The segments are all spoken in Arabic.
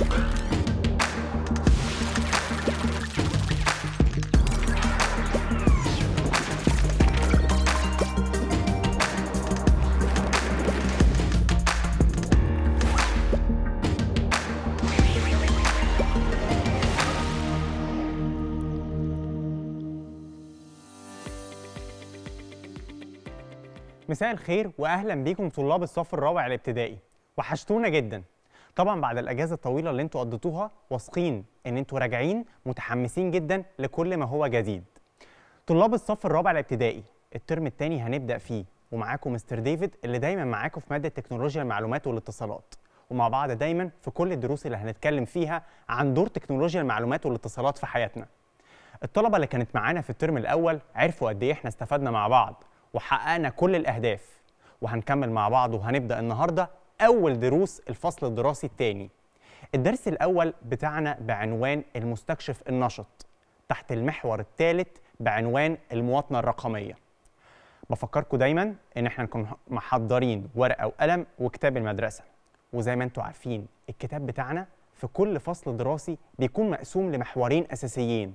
مساء الخير واهلا بيكم طلاب الصف الرابع الابتدائي وحشتونا جدا طبعا بعد الاجازه الطويله اللي انتوا قضيتوها واثقين ان انتوا راجعين متحمسين جدا لكل ما هو جديد طلاب الصف الرابع الابتدائي الترم الثاني هنبدا فيه ومعاكم مستر ديفيد اللي دايما معاكم في ماده تكنولوجيا المعلومات والاتصالات ومع بعض دايما في كل الدروس اللي هنتكلم فيها عن دور تكنولوجيا المعلومات والاتصالات في حياتنا الطلبه اللي كانت معانا في الترم الاول عرفوا قد ايه احنا استفدنا مع بعض وحققنا كل الاهداف وهنكمل مع بعض وهنبدا النهارده أول دروس الفصل الدراسي الثاني الدرس الأول بتاعنا بعنوان المستكشف النشط تحت المحور الثالث بعنوان المواطنة الرقمية بفكركم دايما ان احنا نكون محضرين ورقه وقلم وكتاب المدرسه وزي ما انتم عارفين الكتاب بتاعنا في كل فصل دراسي بيكون مقسوم لمحورين اساسيين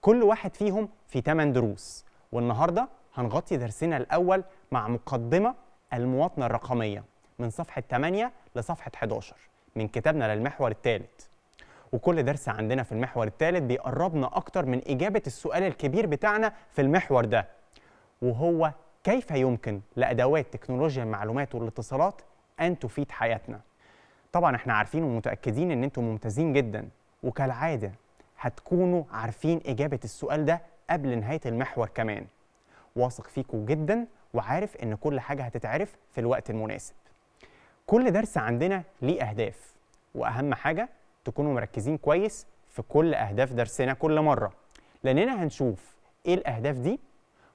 كل واحد فيهم في 8 دروس والنهارده هنغطي درسنا الاول مع مقدمه المواطنه الرقميه من صفحة 8 لصفحة 11 من كتابنا للمحور الثالث وكل درس عندنا في المحور الثالث بيقربنا أكتر من إجابة السؤال الكبير بتاعنا في المحور ده وهو كيف يمكن لأدوات تكنولوجيا المعلومات والاتصالات أن تفيد حياتنا طبعا احنا عارفين ومتأكدين ان انتم ممتازين جدا وكالعادة هتكونوا عارفين إجابة السؤال ده قبل نهاية المحور كمان واثق فيكم جدا وعارف ان كل حاجة هتتعرف في الوقت المناسب كل درس عندنا ليه أهداف وأهم حاجة تكونوا مركزين كويس في كل أهداف درسنا كل مرة لأننا هنشوف إيه الأهداف دي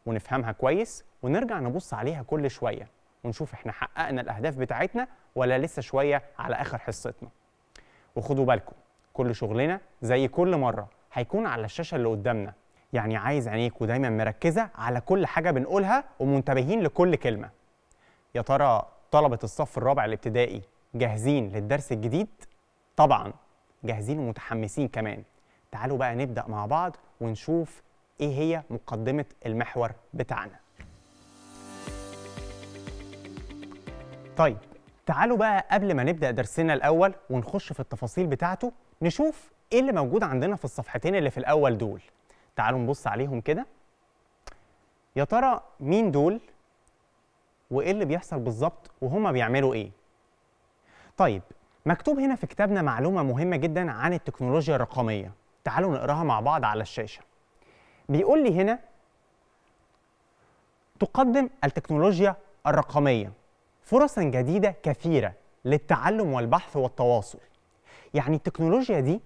ونفهمها كويس ونرجع نبص عليها كل شوية ونشوف إحنا حققنا الأهداف بتاعتنا ولا لسه شوية على آخر حصتنا وخدوا بالكم كل شغلنا زي كل مرة هيكون على الشاشة اللي قدامنا يعني عايز عينيكوا دايما مركزة على كل حاجة بنقولها ومنتبهين لكل كلمة يا ترى طلبة الصف الرابع الابتدائي جاهزين للدرس الجديد؟ طبعا جاهزين ومتحمسين كمان تعالوا بقى نبدأ مع بعض ونشوف ايه هي مقدمة المحور بتاعنا طيب تعالوا بقى قبل ما نبدأ درسنا الأول ونخش في التفاصيل بتاعته نشوف ايه اللي موجود عندنا في الصفحتين اللي في الأول دول تعالوا نبص عليهم كده يا ترى مين دول وايه اللي بيحصل بالظبط وهما بيعملوا ايه طيب مكتوب هنا في كتابنا معلومه مهمه جدا عن التكنولوجيا الرقميه تعالوا نقراها مع بعض على الشاشه بيقول لي هنا تقدم التكنولوجيا الرقميه فرصا جديده كثيره للتعلم والبحث والتواصل يعني التكنولوجيا دي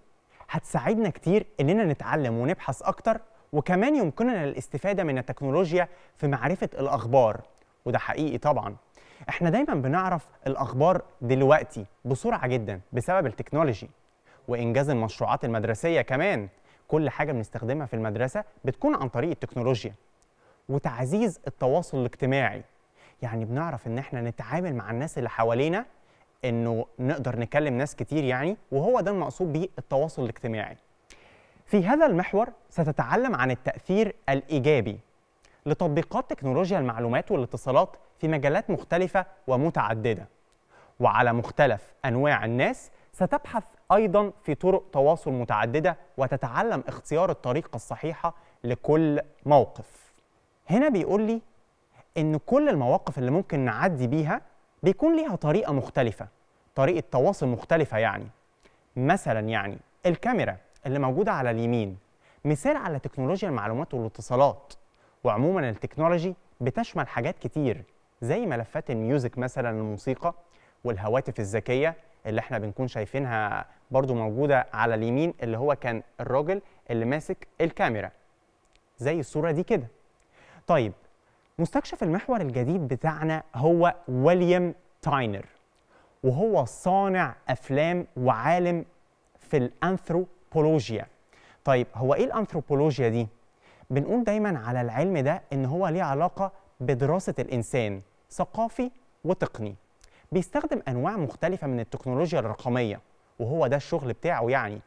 هتساعدنا كتير اننا نتعلم ونبحث اكتر وكمان يمكننا الاستفاده من التكنولوجيا في معرفه الاخبار وده حقيقي طبعا احنا دايما بنعرف الاخبار دلوقتي بسرعه جدا بسبب التكنولوجي وانجاز المشروعات المدرسيه كمان كل حاجه بنستخدمها في المدرسه بتكون عن طريق التكنولوجيا وتعزيز التواصل الاجتماعي يعني بنعرف ان احنا نتعامل مع الناس اللي حوالينا انه نقدر نكلم ناس كتير يعني وهو ده المقصود بيه التواصل الاجتماعي في هذا المحور ستتعلم عن التاثير الايجابي لتطبيقات تكنولوجيا المعلومات والاتصالات في مجالات مختلفة ومتعددة وعلى مختلف أنواع الناس ستبحث أيضا في طرق تواصل متعددة وتتعلم اختيار الطريقة الصحيحة لكل موقف هنا بيقول لي إن كل المواقف اللي ممكن نعدي بيها بيكون ليها طريقة مختلفة طريقة تواصل مختلفة يعني مثلا يعني الكاميرا اللي موجودة على اليمين مثال على تكنولوجيا المعلومات والاتصالات وعموما التكنولوجي بتشمل حاجات كتير زي ملفات الميوزك مثلا الموسيقى والهواتف الذكيه اللي احنا بنكون شايفينها برضو موجوده على اليمين اللي هو كان الراجل اللي ماسك الكاميرا زي الصوره دي كده طيب مستكشف المحور الجديد بتاعنا هو ويليام تاينر وهو صانع افلام وعالم في الانثروبولوجيا طيب هو ايه الانثروبولوجيا دي بنقول دايما على العلم ده ان هو ليه علاقه بدراسه الانسان ثقافي وتقني بيستخدم انواع مختلفه من التكنولوجيا الرقميه وهو ده الشغل بتاعه يعني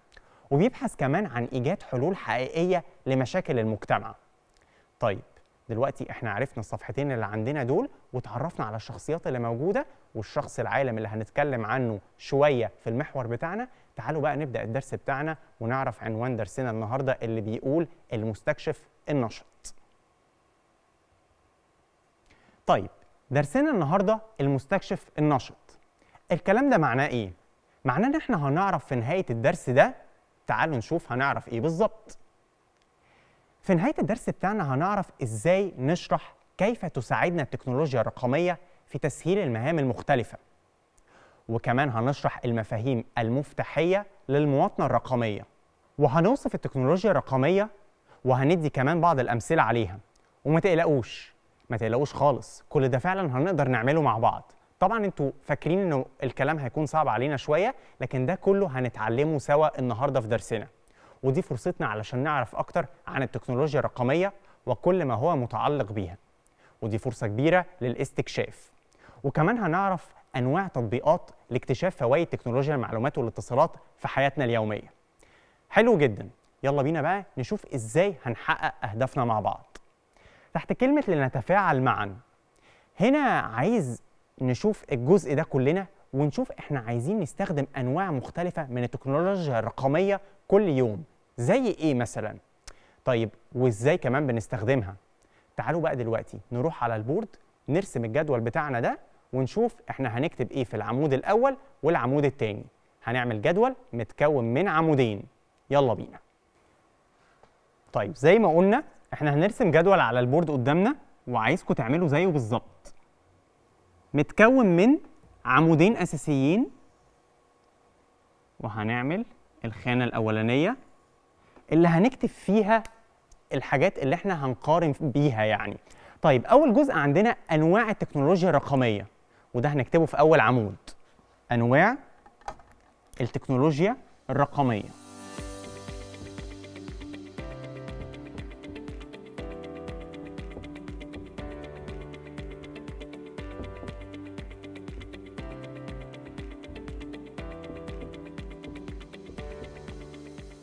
وبيبحث كمان عن ايجاد حلول حقيقيه لمشاكل المجتمع طيب دلوقتي احنا عرفنا الصفحتين اللي عندنا دول وتعرفنا على الشخصيات اللي موجوده والشخص العالم اللي هنتكلم عنه شويه في المحور بتاعنا تعالوا بقى نبدا الدرس بتاعنا ونعرف عنوان درسنا النهارده اللي بيقول المستكشف النشط طيب درسنا النهارده المستكشف النشط الكلام ده معناه ايه معناه ان احنا هنعرف في نهايه الدرس ده تعالوا نشوف هنعرف ايه بالظبط في نهايه الدرس بتاعنا هنعرف ازاي نشرح كيف تساعدنا التكنولوجيا الرقميه في تسهيل المهام المختلفه وكمان هنشرح المفاهيم المفتاحية للمواطنة الرقمية وهنوصف التكنولوجيا الرقمية وهندي كمان بعض الأمثلة عليها وما تقلقوش ما تقلقوش خالص كل ده فعلا هنقدر نعمله مع بعض طبعا انتوا فاكرين انه الكلام هيكون صعب علينا شويه لكن ده كله هنتعلمه سوا النهارده في درسنا ودي فرصتنا علشان نعرف اكتر عن التكنولوجيا الرقميه وكل ما هو متعلق بيها ودي فرصه كبيره للاستكشاف وكمان هنعرف انواع تطبيقات لاكتشاف فوائد تكنولوجيا المعلومات والاتصالات في حياتنا اليوميه حلو جدا يلا بينا بقى نشوف ازاي هنحقق اهدافنا مع بعض تحت كلمه لنتفاعل معا هنا عايز نشوف الجزء ده كلنا ونشوف احنا عايزين نستخدم انواع مختلفه من التكنولوجيا الرقميه كل يوم زي ايه مثلا طيب وازاي كمان بنستخدمها تعالوا بقى دلوقتي نروح على البورد نرسم الجدول بتاعنا ده ونشوف احنا هنكتب ايه في العمود الاول والعمود الثاني هنعمل جدول متكون من عمودين يلا بينا طيب زي ما قلنا احنا هنرسم جدول على البورد قدامنا وعايزكم تعملوا زيه بالظبط متكون من عمودين اساسيين وهنعمل الخانه الاولانيه اللي هنكتب فيها الحاجات اللي احنا هنقارن بيها يعني طيب اول جزء عندنا انواع التكنولوجيا الرقميه وده هنكتبه في اول عمود انواع التكنولوجيا الرقميه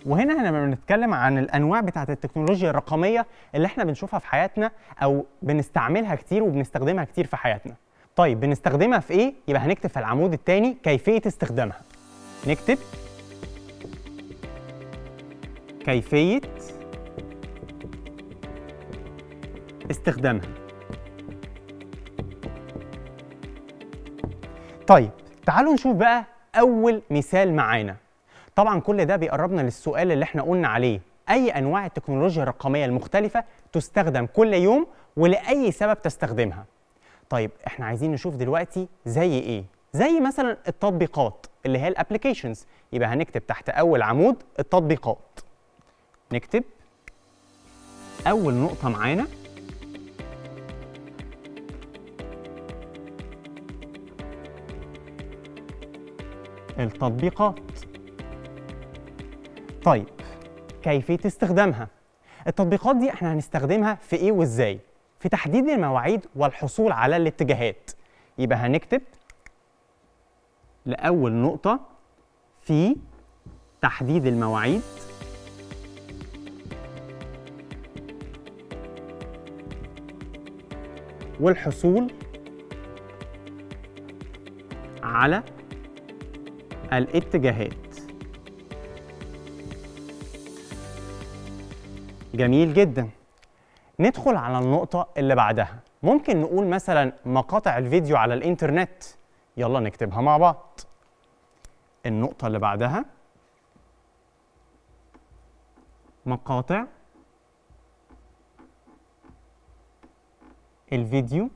وهنا احنا بنتكلم عن الانواع بتاعت التكنولوجيا الرقميه اللي احنا بنشوفها في حياتنا او بنستعملها كتير وبنستخدمها كتير في حياتنا طيب بنستخدمها في ايه؟ يبقى هنكتب في العمود الثاني كيفية استخدامها. نكتب كيفية استخدامها. طيب تعالوا نشوف بقى أول مثال معانا. طبعا كل ده بيقربنا للسؤال اللي احنا قلنا عليه، أي أنواع التكنولوجيا الرقمية المختلفة تستخدم كل يوم ولأي سبب تستخدمها. طيب احنا عايزين نشوف دلوقتي زي ايه زي مثلا التطبيقات اللي هي الابلكيشنز يبقى هنكتب تحت اول عمود التطبيقات نكتب اول نقطه معانا التطبيقات طيب كيفيه استخدامها التطبيقات دي احنا هنستخدمها في ايه وازاي في تحديد المواعيد والحصول على الاتجاهات يبقى هنكتب لأول نقطة في تحديد المواعيد والحصول على الاتجاهات جميل جداً ندخل على النقطة اللي بعدها ممكن نقول مثلا مقاطع الفيديو على الإنترنت يلا نكتبها مع بعض النقطة اللي بعدها مقاطع الفيديو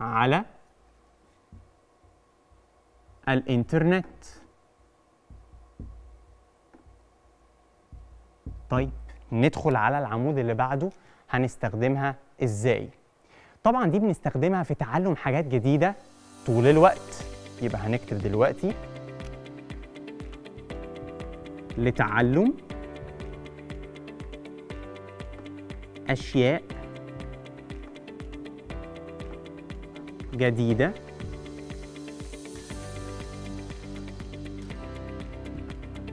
على الإنترنت طيب ندخل على العمود اللي بعده هنستخدمها ازاي طبعا دي بنستخدمها في تعلم حاجات جديده طول الوقت يبقى هنكتب دلوقتي لتعلم اشياء جديده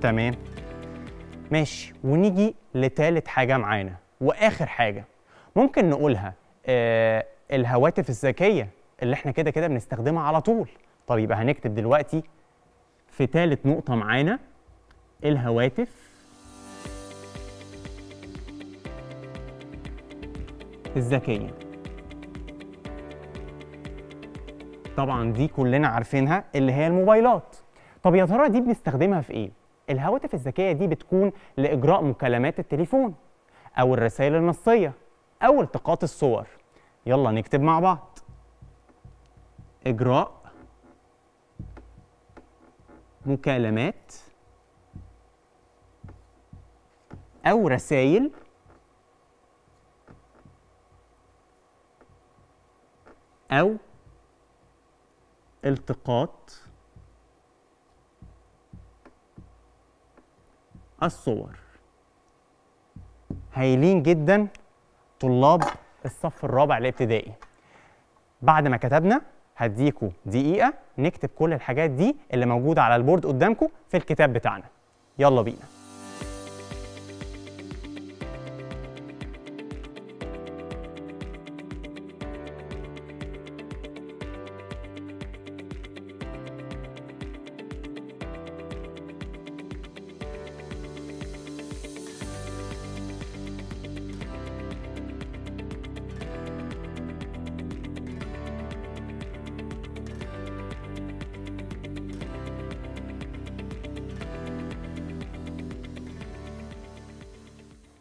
تمام ماشي ونيجي لتالت حاجه معانا واخر حاجه ممكن نقولها آه الهواتف الذكيه اللي احنا كده كده بنستخدمها على طول طب يبقى هنكتب دلوقتي في تالت نقطه معانا الهواتف الذكيه طبعا دي كلنا عارفينها اللي هي الموبايلات طب يا ترى دي بنستخدمها في ايه الهواتف الذكيه دي بتكون لاجراء مكالمات التليفون او الرسائل النصيه او التقاط الصور يلا نكتب مع بعض اجراء مكالمات او رسائل او التقاط الصور هايلين جدا طلاب الصف الرابع الابتدائي بعد ما كتبنا هديكوا دقيقة نكتب كل الحاجات دي اللي موجودة على البورد قدامكم في الكتاب بتاعنا يلا بينا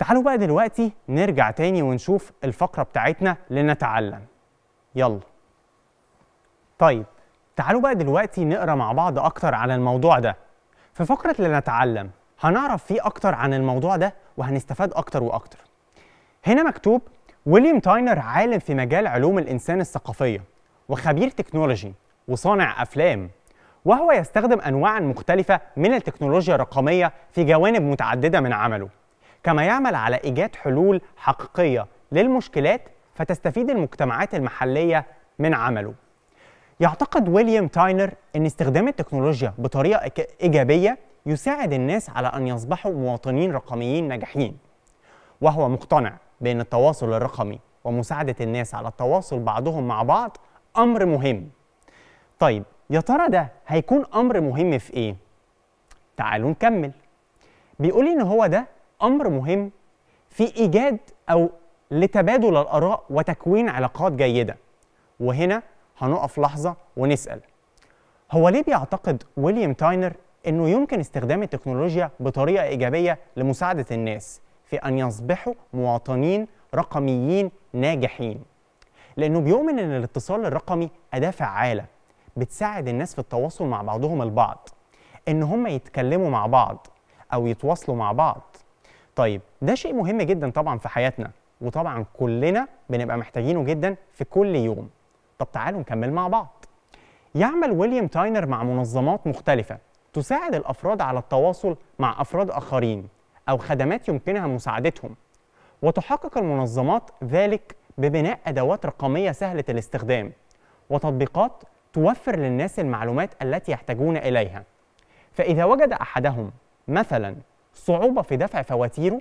تعالوا بقى دلوقتي نرجع تاني ونشوف الفقرة بتاعتنا لنتعلم يلا طيب تعالوا بقى دلوقتي نقرا مع بعض أكتر على الموضوع ده في فقرة لنتعلم هنعرف فيه أكتر عن الموضوع ده وهنستفاد أكتر وأكتر هنا مكتوب ويليام تاينر عالم في مجال علوم الإنسان الثقافية وخبير تكنولوجي وصانع أفلام وهو يستخدم أنواعا مختلفة من التكنولوجيا الرقمية في جوانب متعددة من عمله كما يعمل على إيجاد حلول حقيقية للمشكلات فتستفيد المجتمعات المحلية من عمله يعتقد ويليام تاينر أن استخدام التكنولوجيا بطريقة إيجابية يساعد الناس على أن يصبحوا مواطنين رقميين ناجحين وهو مقتنع بأن التواصل الرقمي ومساعدة الناس على التواصل بعضهم مع بعض أمر مهم طيب يا ترى ده هيكون أمر مهم في إيه؟ تعالوا نكمل بيقول إن هو ده امر مهم في ايجاد او لتبادل الاراء وتكوين علاقات جيده وهنا هنقف لحظه ونسال هو ليه بيعتقد ويليام تاينر انه يمكن استخدام التكنولوجيا بطريقه ايجابيه لمساعده الناس في ان يصبحوا مواطنين رقميين ناجحين لانه بيؤمن ان الاتصال الرقمي اداه فعاله بتساعد الناس في التواصل مع بعضهم البعض ان هم يتكلموا مع بعض او يتواصلوا مع بعض طيب ده شيء مهم جدا طبعا في حياتنا وطبعا كلنا بنبقى محتاجينه جدا في كل يوم طب تعالوا نكمل مع بعض يعمل ويليام تاينر مع منظمات مختلفة تساعد الأفراد على التواصل مع أفراد آخرين أو خدمات يمكنها مساعدتهم وتحقق المنظمات ذلك ببناء أدوات رقمية سهلة الاستخدام وتطبيقات توفر للناس المعلومات التي يحتاجون إليها فإذا وجد أحدهم مثلا صعوبة في دفع فواتيره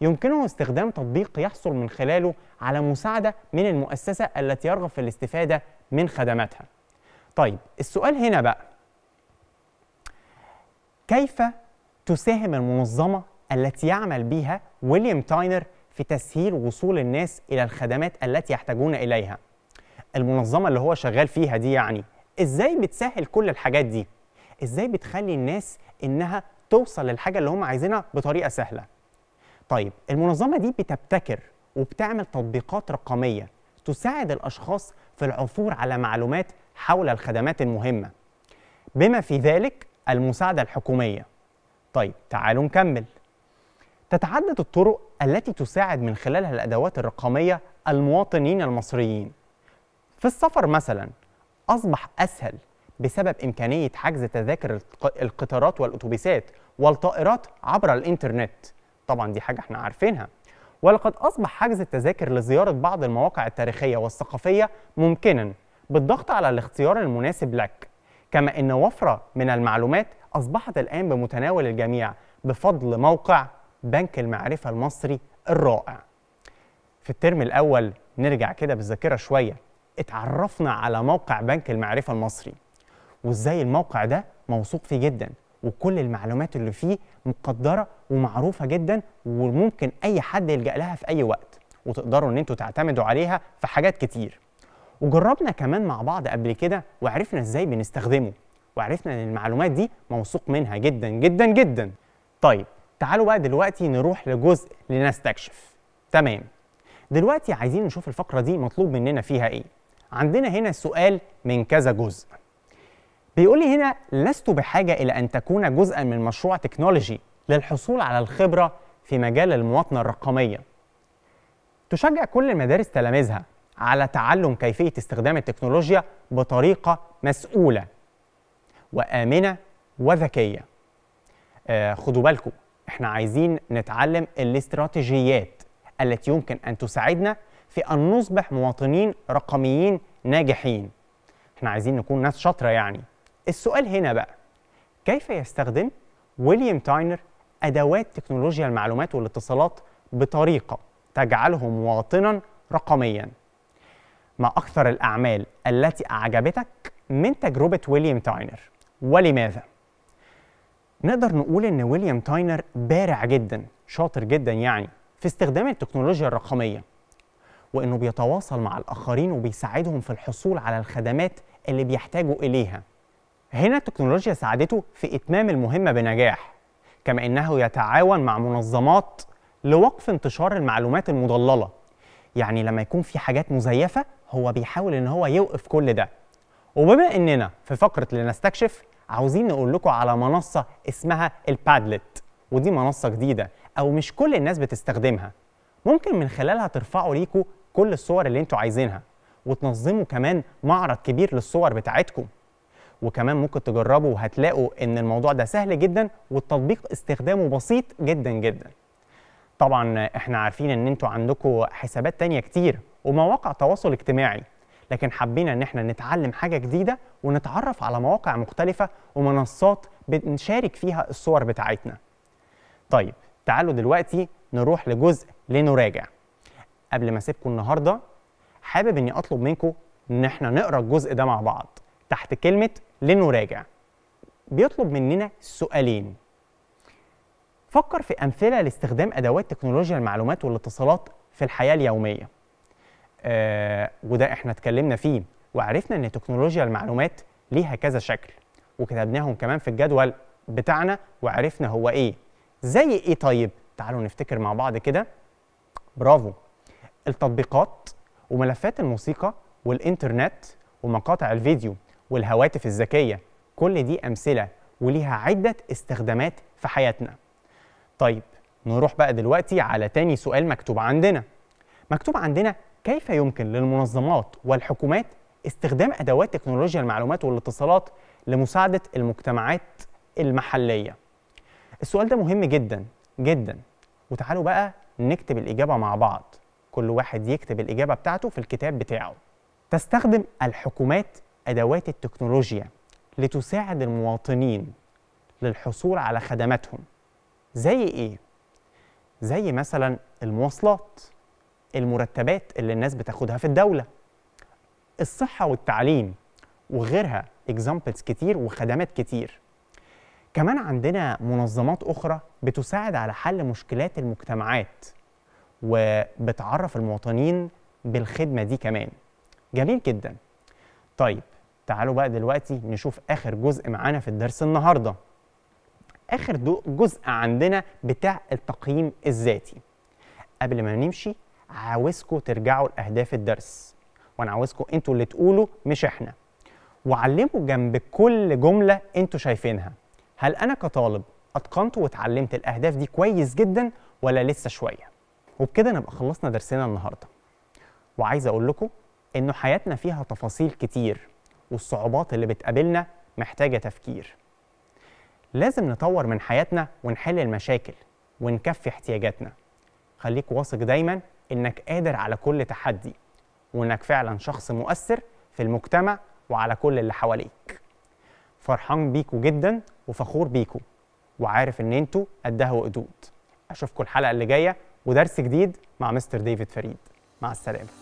يمكنه استخدام تطبيق يحصل من خلاله على مساعدة من المؤسسة التي يرغب في الاستفادة من خدماتها طيب السؤال هنا بقى كيف تساهم المنظمة التي يعمل بها ويليام تاينر في تسهيل وصول الناس إلى الخدمات التي يحتاجون إليها المنظمة اللي هو شغال فيها دي يعني إزاي بتسهل كل الحاجات دي؟ إزاي بتخلي الناس إنها توصل للحاجه اللي هم عايزينها بطريقه سهله طيب المنظمه دي بتبتكر وبتعمل تطبيقات رقميه تساعد الاشخاص في العثور على معلومات حول الخدمات المهمه بما في ذلك المساعده الحكوميه طيب تعالوا نكمل تتعدد الطرق التي تساعد من خلالها الادوات الرقميه المواطنين المصريين في السفر مثلا اصبح اسهل بسبب إمكانية حجز تذاكر القطارات والأتوبيسات والطائرات عبر الإنترنت طبعا دي حاجة احنا عارفينها ولقد أصبح حجز التذاكر لزيارة بعض المواقع التاريخية والثقافية ممكنا بالضغط على الاختيار المناسب لك كما أن وفرة من المعلومات أصبحت الآن بمتناول الجميع بفضل موقع بنك المعرفة المصري الرائع في الترم الأول نرجع كده بالذاكرة شوية اتعرفنا على موقع بنك المعرفة المصري وازاي الموقع ده موثوق فيه جدا وكل المعلومات اللي فيه مقدره ومعروفه جدا وممكن اي حد يلجا لها في اي وقت وتقدروا ان انتوا تعتمدوا عليها في حاجات كتير وجربنا كمان مع بعض قبل كده وعرفنا ازاي بنستخدمه وعرفنا ان المعلومات دي موثوق منها جدا جدا جدا طيب تعالوا بقى دلوقتي نروح لجزء لنستكشف تمام دلوقتي عايزين نشوف الفقره دي مطلوب مننا فيها ايه عندنا هنا سؤال من كذا جزء بيقول لي هنا لست بحاجة إلى أن تكون جزءا من مشروع تكنولوجي للحصول على الخبرة في مجال المواطنة الرقمية تشجع كل المدارس تلاميذها على تعلم كيفية استخدام التكنولوجيا بطريقة مسؤولة وآمنة وذكية آه خدوا بالكم احنا عايزين نتعلم الاستراتيجيات التي يمكن أن تساعدنا في أن نصبح مواطنين رقميين ناجحين احنا عايزين نكون ناس شاطرة يعني السؤال هنا بقى كيف يستخدم ويليام تاينر أدوات تكنولوجيا المعلومات والاتصالات بطريقة تجعله مواطنا رقميا ما أكثر الأعمال التي أعجبتك من تجربة ويليام تاينر ولماذا؟ نقدر نقول إن ويليام تاينر بارع جدا شاطر جدا يعني في استخدام التكنولوجيا الرقمية وإنه بيتواصل مع الآخرين وبيساعدهم في الحصول على الخدمات اللي بيحتاجوا إليها هنا التكنولوجيا ساعدته في إتمام المهمة بنجاح كما أنه يتعاون مع منظمات لوقف انتشار المعلومات المضللة يعني لما يكون في حاجات مزيفة هو بيحاول أن هو يوقف كل ده وبما أننا في فقرة لنستكشف عاوزين نقول لكم على منصة اسمها البادلت ودي منصة جديدة أو مش كل الناس بتستخدمها ممكن من خلالها ترفعوا ليكم كل الصور اللي انتوا عايزينها وتنظموا كمان معرض كبير للصور بتاعتكم وكمان ممكن تجربوا وهتلاقوا ان الموضوع ده سهل جدا والتطبيق استخدامه بسيط جدا جدا طبعا احنا عارفين ان انتوا عندكم حسابات تانية كتير ومواقع تواصل اجتماعي لكن حابين ان احنا نتعلم حاجه جديده ونتعرف على مواقع مختلفه ومنصات بنشارك فيها الصور بتاعتنا طيب تعالوا دلوقتي نروح لجزء لنراجع قبل ما اسيبكم النهارده حابب اني اطلب منكم ان احنا نقرا الجزء ده مع بعض تحت كلمة لنراجع بيطلب مننا سؤالين فكر في أمثلة لاستخدام أدوات تكنولوجيا المعلومات والاتصالات في الحياة اليومية آه وده احنا اتكلمنا فيه وعرفنا ان تكنولوجيا المعلومات ليها كذا شكل وكتبناهم كمان في الجدول بتاعنا وعرفنا هو ايه زي ايه طيب تعالوا نفتكر مع بعض كده برافو التطبيقات وملفات الموسيقى والإنترنت ومقاطع الفيديو والهواتف الذكية كل دي أمثلة وليها عدة استخدامات في حياتنا طيب نروح بقى دلوقتي على تاني سؤال مكتوب عندنا مكتوب عندنا كيف يمكن للمنظمات والحكومات استخدام أدوات تكنولوجيا المعلومات والاتصالات لمساعدة المجتمعات المحلية السؤال ده مهم جدا جدا وتعالوا بقى نكتب الإجابة مع بعض كل واحد يكتب الإجابة بتاعته في الكتاب بتاعه تستخدم الحكومات أدوات التكنولوجيا لتساعد المواطنين للحصول على خدماتهم زي إيه؟ زي مثلا المواصلات المرتبات اللي الناس بتاخدها في الدولة الصحة والتعليم وغيرها اكزامبلز كتير وخدمات كتير كمان عندنا منظمات أخرى بتساعد على حل مشكلات المجتمعات وبتعرف المواطنين بالخدمة دي كمان جميل جدا طيب تعالوا بقى دلوقتي نشوف آخر جزء معانا في الدرس النهارده آخر جزء عندنا بتاع التقييم الذاتي قبل ما نمشي عاوزكم ترجعوا لأهداف الدرس وأنا عاوزكم أنتوا اللي تقولوا مش إحنا وعلموا جنب كل جملة أنتوا شايفينها هل أنا كطالب أتقنت واتعلمت الأهداف دي كويس جدا ولا لسه شوية وبكده نبقى خلصنا درسنا النهاردة وعايز أقول لكم إنه حياتنا فيها تفاصيل كتير والصعوبات اللي بتقابلنا محتاجة تفكير لازم نطور من حياتنا ونحل المشاكل ونكفي احتياجاتنا خليك واثق دايما إنك قادر على كل تحدي وإنك فعلا شخص مؤثر في المجتمع وعلى كل اللي حواليك فرحان بيكو جدا وفخور بيكو وعارف ان انتوا قدها وقدود اشوفكم الحلقه اللي جايه ودرس جديد مع مستر ديفيد فريد مع السلامه